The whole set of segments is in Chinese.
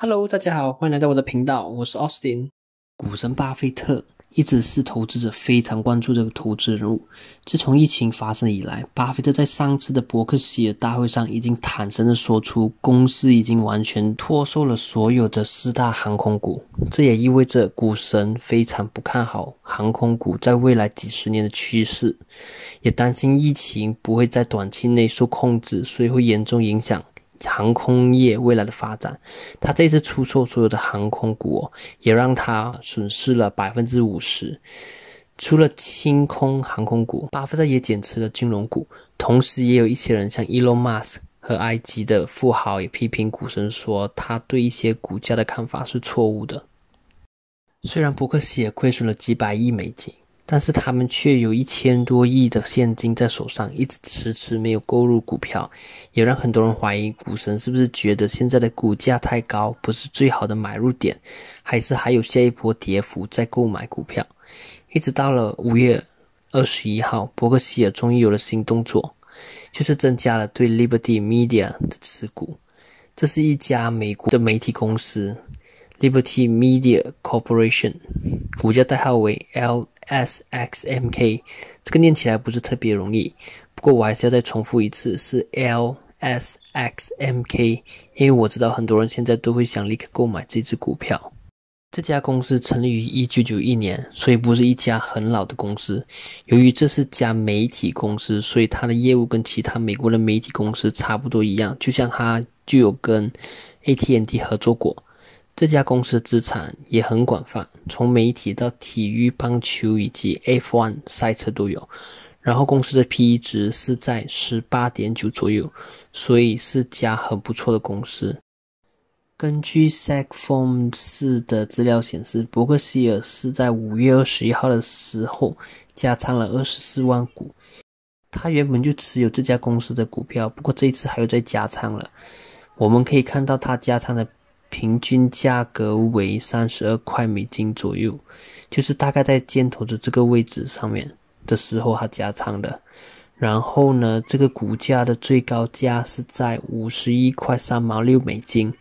Hello，大家好，欢迎来到我的频道，我是 Austin。股神巴菲特一直是投资者非常关注的投资人物。自从疫情发生以来，巴菲特在上次的伯克希尔大会上已经坦诚的说出，公司已经完全脱售了所有的四大航空股。这也意味着股神非常不看好航空股在未来几十年的趋势，也担心疫情不会在短期内受控制，所以会严重影响。航空业未来的发展，他这次出售所有的航空股，也让他损失了百分之五十。除了清空航空股，巴菲特也减持了金融股，同时也有一些人像 Elon Musk 和埃及的富豪也批评股神说他对一些股价的看法是错误的。虽然伯克希尔亏损了几百亿美金。但是他们却有一千多亿的现金在手上，一直迟迟没有购入股票，也让很多人怀疑股神是不是觉得现在的股价太高，不是最好的买入点，还是还有下一波跌幅再购买股票。一直到了五月二十一号，伯克希尔终于有了新动作，就是增加了对 Liberty Media 的持股。这是一家美国的媒体公司，Liberty Media Corporation，股价代号为 L。SXMK，这个念起来不是特别容易，不过我还是要再重复一次是 L S X M K，因为我知道很多人现在都会想立刻购买这只股票。这家公司成立于一九九一年，所以不是一家很老的公司。由于这是家媒体公司，所以它的业务跟其他美国的媒体公司差不多一样，就像它就有跟 AT&T 合作过。这家公司的资产也很广泛，从媒体到体育、棒球以及 F1 赛车都有。然后公司的 PE 值是在十八点九左右，所以是家很不错的公司。根据 Sacform 的资料显示，伯克希尔是在五月二十一号的时候加仓了二十四万股。他原本就持有这家公司的股票，不过这一次还有再加仓了。我们可以看到他加仓的。平均价格为三十二块美金左右，就是大概在箭头的这个位置上面的时候，它加仓的。然后呢，这个股价的最高价是在五十一块三毛六美金，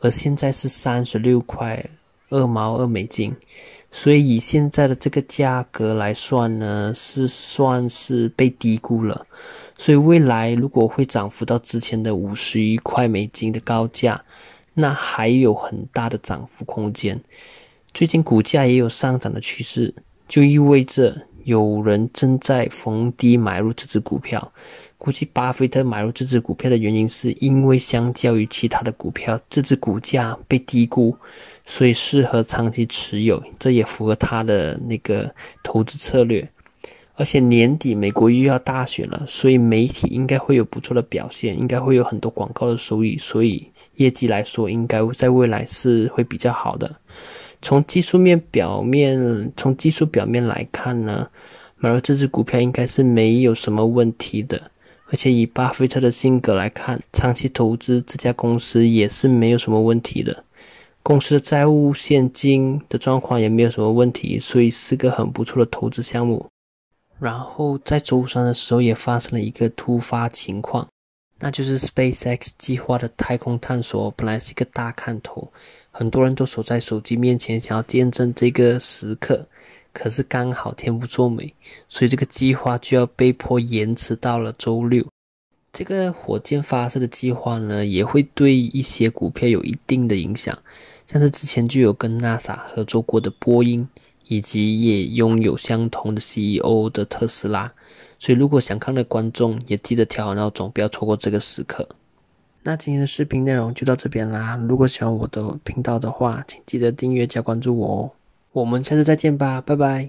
而现在是三十六块二毛二美金。所以以现在的这个价格来算呢，是算是被低估了。所以未来如果会涨幅到之前的五十一块美金的高价。那还有很大的涨幅空间，最近股价也有上涨的趋势，就意味着有人正在逢低买入这只股票。估计巴菲特买入这只股票的原因，是因为相较于其他的股票，这只股价被低估，所以适合长期持有，这也符合他的那个投资策略。而且年底美国又要大选了，所以媒体应该会有不错的表现，应该会有很多广告的收益，所以业绩来说应该在未来是会比较好的。从技术面表面，从技术表面来看呢，买入这只股票应该是没有什么问题的。而且以巴菲特的性格来看，长期投资这家公司也是没有什么问题的。公司的债务、现金的状况也没有什么问题，所以是个很不错的投资项目。然后在周三的时候也发生了一个突发情况，那就是 SpaceX 计划的太空探索本来是一个大看头，很多人都守在手机面前想要见证这个时刻，可是刚好天不作美，所以这个计划就要被迫延迟到了周六。这个火箭发射的计划呢，也会对一些股票有一定的影响，像是之前就有跟 NASA 合作过的波音。以及也拥有相同的 CEO 的特斯拉，所以如果想看的观众也记得调好闹钟，不要错过这个时刻。那今天的视频内容就到这边啦。如果喜欢我的频道的话，请记得订阅加关注我哦。我们下次再见吧，拜拜。